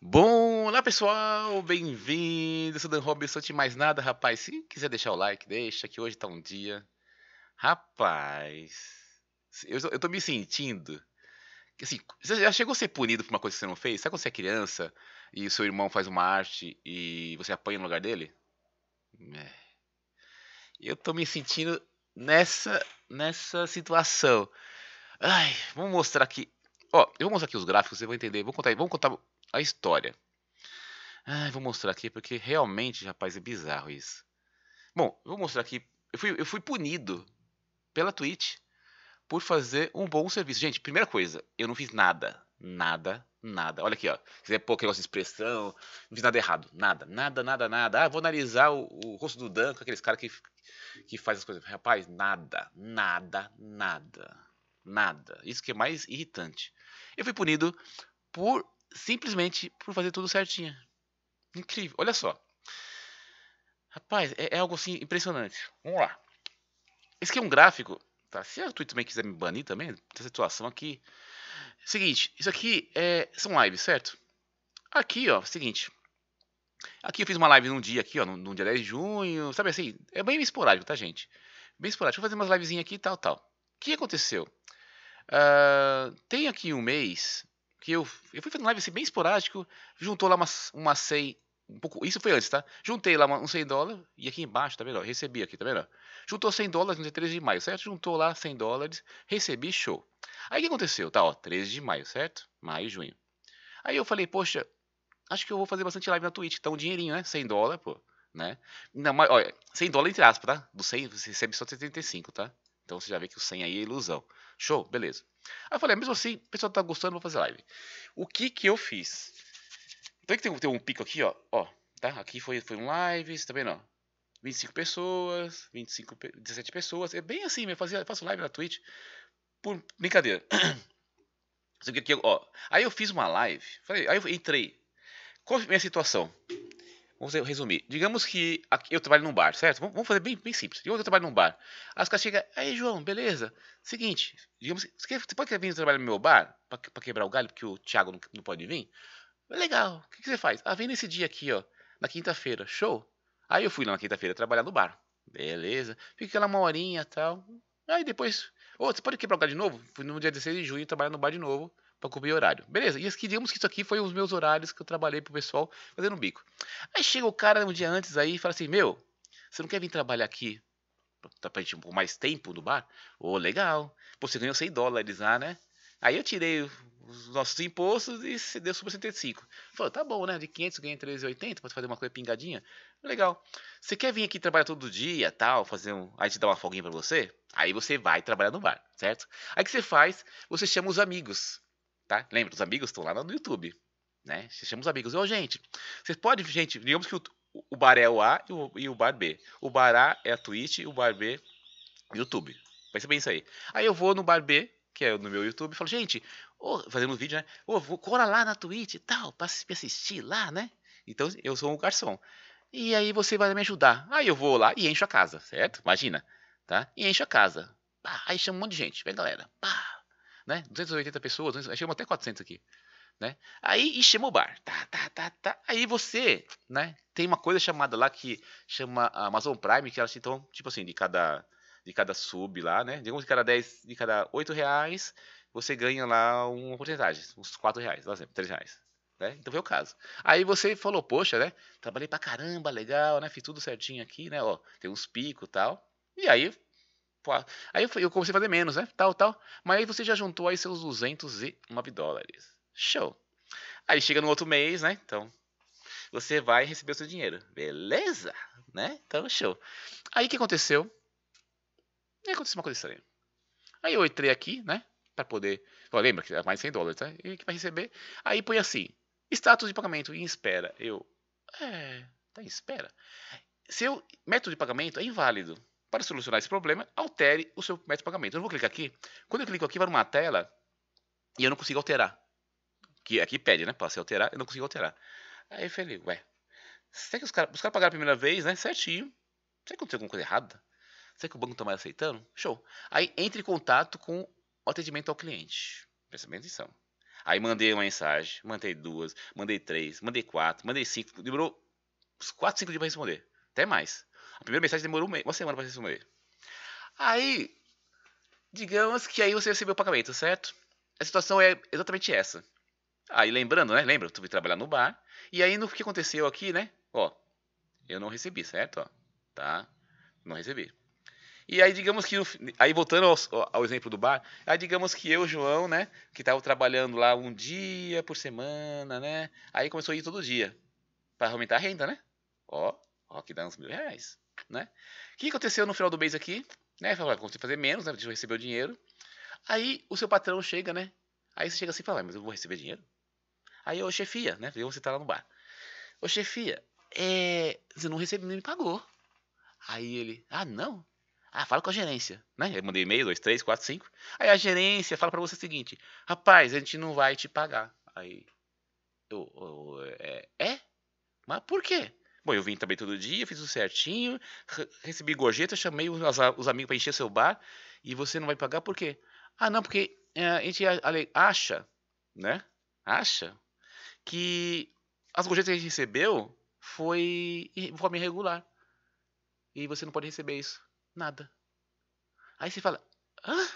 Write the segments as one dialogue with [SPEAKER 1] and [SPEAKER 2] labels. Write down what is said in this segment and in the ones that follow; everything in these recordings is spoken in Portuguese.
[SPEAKER 1] Bom, olá pessoal, bem-vindo. Sou Dan Robinson, de mais nada, rapaz, se quiser deixar o like, deixa que hoje tá um dia. Rapaz, eu, eu tô me sentindo. Assim, você já chegou a ser punido por uma coisa que você não fez? Sabe quando você é criança e o seu irmão faz uma arte e você apanha no lugar dele? É. Eu tô me sentindo nessa, nessa situação. Ai, vamos mostrar aqui. Ó, eu vou mostrar aqui os gráficos, você vai entender. Vou contar, vamos contar a história. vou mostrar aqui porque realmente, rapaz, é bizarro isso. Bom, vou mostrar aqui. Eu fui, eu fui punido pela Twitch por fazer um bom serviço. Gente, primeira coisa, eu não fiz nada. Nada, nada. Olha aqui, ó. Se quiser pôr aquele negócio de expressão, não fiz nada errado. Nada, nada, nada, nada. Ah, vou analisar o, o rosto do Dan com aqueles caras que, que faz as coisas. Rapaz, nada, nada, nada. Nada. Isso que é mais irritante. Eu fui punido por simplesmente por fazer tudo certinho. Incrível. Olha só. Rapaz, é, é algo assim impressionante. Vamos lá. Esse aqui é um gráfico. Tá? Se a Twitch também quiser me banir também, essa situação aqui. Seguinte, isso aqui é, são lives, certo? Aqui, ó, seguinte. Aqui eu fiz uma live num dia aqui, ó, num, dia 10 de junho, sabe assim? É bem esporádico, tá, gente? Bem esporádico. Vou fazer umas livezinhas aqui e tal, tal. O que aconteceu? Uh, tem aqui um mês, que eu, eu fui fazendo live assim, bem esporádico, juntou lá uma, uma 100, um pouco, isso foi antes, tá? Juntei lá uma, uns 100 dólares, e aqui embaixo, tá vendo? Recebi aqui, tá vendo? Juntou 100 dólares no dia 13 de maio, certo? Juntou lá 100 dólares, recebi, show. Aí o que aconteceu? Tá, ó, 13 de maio, certo? Maio, junho. Aí eu falei, poxa, acho que eu vou fazer bastante live na Twitch, então um dinheirinho, né? 100 dólares, pô, né? Não, mas, olha, 100 dólares entre aspas, tá? Do 100 você recebe só 75, tá? Então você já vê que o 100 aí é ilusão. Show, beleza. Aí eu falei, ah, mesmo assim, o pessoal tá gostando, vou fazer live. O que que eu fiz? Então que tem, tem um pico aqui, ó. Ó, tá? Aqui foi, foi um live, você tá vendo, ó? 25 pessoas, 25, 17 pessoas. É bem assim, eu fazia, faço live na Twitch. Por brincadeira. Aqui, ó. Aí eu fiz uma live. Falei, aí eu entrei. Qual é a minha situação? Vamos resumir. Digamos que eu trabalho num bar, certo? Vamos fazer bem, bem simples. Digamos que eu trabalho num bar. Aí os caras chegam, aí João, beleza? Seguinte, digamos que você pode vir trabalhar no meu bar pra, pra, quebrar o galho, porque o Thiago não, não pode vir? Legal, o que, que, você faz? Ah, vem nesse dia aqui, ó, na quinta-feira, show? Aí eu fui lá na quinta-feira trabalhar no bar. Beleza, Fica lá uma horinha e tal. Aí depois, ô, oh, você pode quebrar o galho de novo? Fui no dia 16 de junho trabalhar no bar de novo para cobrir horário. Beleza, e digamos que isso aqui foi os meus horários que eu trabalhei pro pessoal fazendo bico. Aí chega o cara um dia antes aí e fala assim: Meu, você não quer vir trabalhar aqui pra gente por mais tempo no bar? Ô, oh, legal. Pô, você ganhou 100 dólares lá, né? Aí eu tirei os nossos impostos e se deu super 75. Falou, tá bom, né? De 500 ganha 380, pode fazer uma coisa pingadinha. Legal. Você quer vir aqui trabalhar todo dia, tal, fazer um, a gente dá uma folguinha para você? Aí você vai trabalhar no bar, certo? Aí o que você faz? Você chama os amigos tá? Lembra, os amigos estão lá no YouTube, né? Você chama os amigos, ô oh, gente, vocês podem, gente, digamos que o, o bar é o A e o, e o bar B. O bar A é a Twitch e o bar B YouTube. Vai ser bem isso aí. Aí eu vou no bar B, que é no meu YouTube, e falo, gente, oh, fazendo um vídeo, né? Ô, oh, vou colar lá na Twitch e tal, pra me assistir lá, né? Então eu sou um garçom. E aí você vai me ajudar. Aí eu vou lá e encho a casa, certo? Imagina, tá? E encho a casa. aí chama um monte de gente, vem galera. Pá, né? 280 pessoas, chegamos até 400 aqui, né? Aí e chama o bar, tá, tá, tá, tá. Aí você, né? Tem uma coisa chamada lá que chama Amazon Prime que elas então tipo assim de cada de cada sub lá, né? Digamos de cada 10, de cada 8 reais, você ganha lá uma porcentagem, uns 4 reais, lá sempre, 3 reais. Né? Então foi o caso. Aí você falou, poxa, né? Trabalhei pra caramba, legal, né? Fiz tudo certinho aqui, né? Ó, tem uns picos e tal. E aí Pô, aí eu, eu, comecei a fazer menos, né? Tal, tal. Mas aí você já juntou aí seus 209 dólares. Show. Aí chega no outro mês, né? Então, você vai receber o seu dinheiro. Beleza? Né? Então, show. Aí o que aconteceu? E aconteceu uma coisa estranha. Aí eu entrei aqui, né? Pra poder. lembra que é mais de 100 dólares, né? E que vai receber. Aí põe assim: status de pagamento em espera. Eu. É. Tá em espera. Seu método de pagamento é inválido. Para solucionar esse problema, altere o seu método de pagamento. Eu não vou clicar aqui. Quando eu clico aqui, vai numa tela e eu não consigo alterar. Que aqui pede, né? Para se alterar, eu não consigo alterar. Aí eu falei, ué, será que os caras cara pagaram a primeira vez, né? Certinho. Será que aconteceu alguma coisa errada? Será que o banco está mais aceitando? Show. Aí entre em contato com o atendimento ao cliente. Presta bem atenção. Aí mandei uma mensagem, mandei duas, mandei três, mandei quatro, mandei cinco. Demorou uns quatro, cinco dias para responder. Até mais. A primeira mensagem demorou uma semana para responder Aí, digamos que aí você recebeu o pagamento, certo? A situação é exatamente essa. Aí, lembrando, né? Lembra, tu veio trabalhar no bar. E aí, no que aconteceu aqui, né? Ó, eu não recebi, certo? Ó, tá? Não recebi. E aí, digamos que. Aí, voltando ao, ao, exemplo do bar, aí, digamos que eu, João, né, que tava trabalhando lá um dia por semana, né, aí começou a ir todo dia, para aumentar a renda, né? Ó, Ó, que dá uns mil reais, né? O que aconteceu no final do mês aqui? Né? Falou, ah, vai fazer menos, né? Deixa eu receber o dinheiro. Aí o seu patrão chega, né? Aí você chega assim e fala, ah, mas eu vou receber dinheiro? Aí, o chefia, né? Eu vou citar lá no bar. Ô chefia, é... você não recebeu, nem me pagou. Aí ele, ah, não? Ah, fala com a gerência, né? Eu mandei e-mail, dois, três, quatro, cinco. Aí a gerência fala para você o seguinte: rapaz, a gente não vai te pagar. Aí eu, eu, é, é? Mas por quê? Bom, eu vim também todo dia, fiz tudo certinho, recebi gorjeta, chamei os, os amigos para encher seu bar e você não vai pagar por quê? Ah, não, porque eh, a gente acha, né? Acha que as gorjetas que a gente recebeu foi de forma irregular. E você não pode receber isso. Nada. Aí você fala, hã?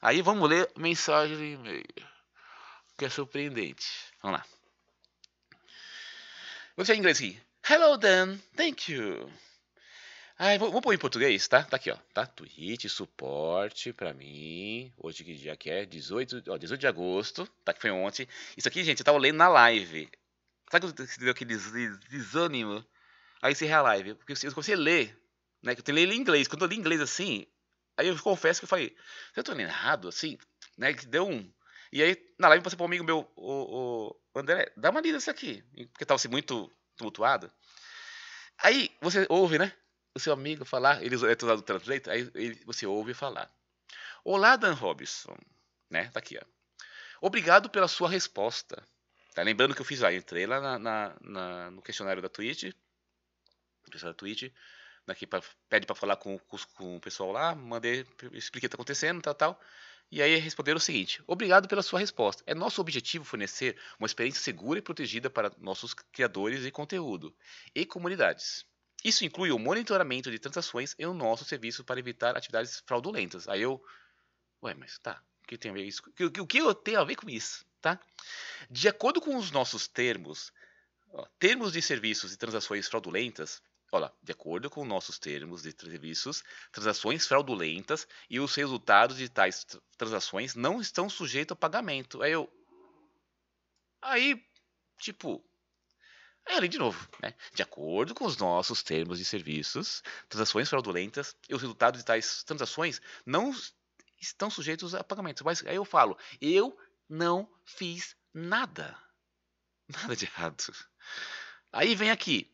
[SPEAKER 1] Aí vamos ler mensagem do e-mail. Que é surpreendente. Vamos lá. Vou deixar é em inglês aqui. Hello Dan, thank you. Ai, vou, vou pôr em português, tá? Tá aqui, ó. Tá? Twitch, suporte pra mim. Hoje que dia que é? 18, ó, 18 de agosto. Tá que foi ontem. Isso aqui, gente, eu tava lendo na live. Sabe quando deu aquele desânimo? Aí você a live. Porque eu comecei a ler, né? eu tenho que ler em inglês. Quando eu li em inglês assim, aí eu confesso que eu falei, se eu tô lendo errado, assim, né? Que deu um. E aí, na live, eu passei pro amigo meu, o, o André, dá uma lida isso aqui. Porque tava assim muito tumultuada. Aí você ouve, né? O seu amigo falar, ele é usado o translate, aí ele, você ouve falar. Olá, Dan Robson. Né? Tá aqui, ó. Obrigado pela sua resposta. Tá lembrando que eu fiz lá, entrei lá na, na, na, no questionário da Twitch. Questionário da Twitch. Daqui pra, pede para falar com, com, com, o pessoal lá, mandei, expliquei o que tá acontecendo, tal, tal e aí responder o seguinte: Obrigado pela sua resposta. É nosso objetivo fornecer uma experiência segura e protegida para nossos criadores de conteúdo e comunidades. Isso inclui o monitoramento de transações em nosso serviço para evitar atividades fraudulentas. Aí eu. Ué, mas tá. O que tem a ver isso? O que eu tenho a ver com isso? Tá? De acordo com os nossos termos, ó, termos de serviços e transações fraudulentas, Olha, de acordo com nossos termos de serviços, transações fraudulentas e os resultados de tais transações não estão sujeitos a pagamento. Aí eu. Aí, tipo. Aí ali de novo, né? De acordo com os nossos termos de serviços, transações fraudulentas e os resultados de tais transações não estão sujeitos a pagamento. Mas aí eu falo, eu não fiz nada. Nada de errado. Aí vem aqui,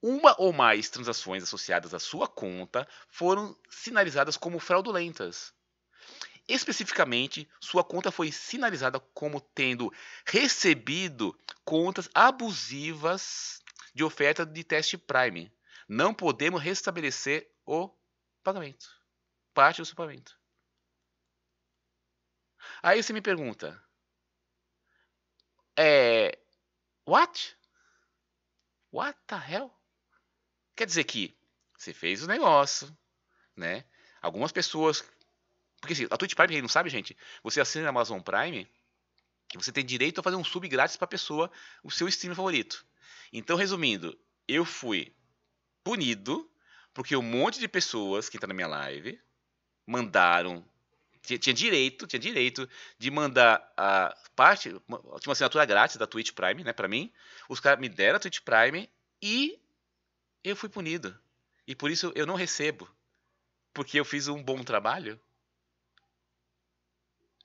[SPEAKER 1] uma ou mais transações associadas à sua conta foram sinalizadas como fraudulentas. Especificamente, sua conta foi sinalizada como tendo recebido contas abusivas de oferta de teste Prime. Não podemos restabelecer o pagamento. Parte do seu pagamento. Aí você me pergunta: É. What? What the hell? Quer dizer que você fez o negócio, né? Algumas pessoas. Porque assim, a Twitch Prime, quem não sabe, gente, você assina a Amazon Prime você tem direito a fazer um sub grátis pra pessoa, o seu stream favorito. Então, resumindo, eu fui punido porque um monte de pessoas que estão tá na minha live mandaram tinha, direito, tinha direito de mandar a parte, tinha uma assinatura grátis da Twitch Prime, né, para mim. Os caras me deram a Twitch Prime e eu fui punido. E por isso eu não recebo. Porque eu fiz um bom trabalho.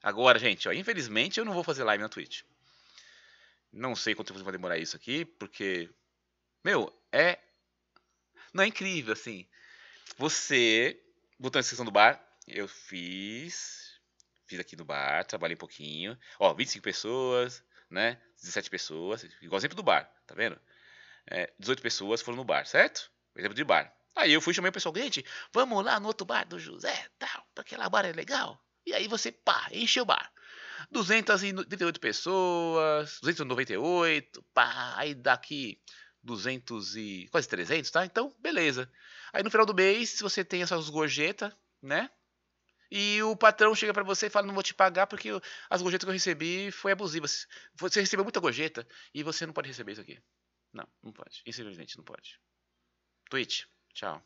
[SPEAKER 1] Agora, gente, ó, infelizmente eu não vou fazer live na Twitch. Não sei quanto tempo vai demorar isso aqui, porque. Meu, é. Não é incrível, assim. Você. Botou a inscrição do bar. Eu fiz. Fiz aqui no bar, trabalhei um pouquinho. Ó, 25 pessoas, né? 17 pessoas. Igual sempre do bar, tá vendo? é, 18 pessoas foram no bar, certo? Exemplo de bar. Aí eu fui chamei o pessoal, gente, vamos lá no outro bar do José, tal, porque lá o bar é legal. E aí você, pá, enche o bar. 238 pessoas, 298, pá, aí daqui 200 e quase 300, tá? Então, beleza. Aí no final do mês, você tem essas gorjetas, né? E o patrão chega para você e fala: "Não vou te pagar porque as gorjetas que eu recebi foi abusivas. Você recebeu muita gorjeta e você não pode receber isso aqui." Não, não pode. Infelizmente, não pode. Twitch, tchau.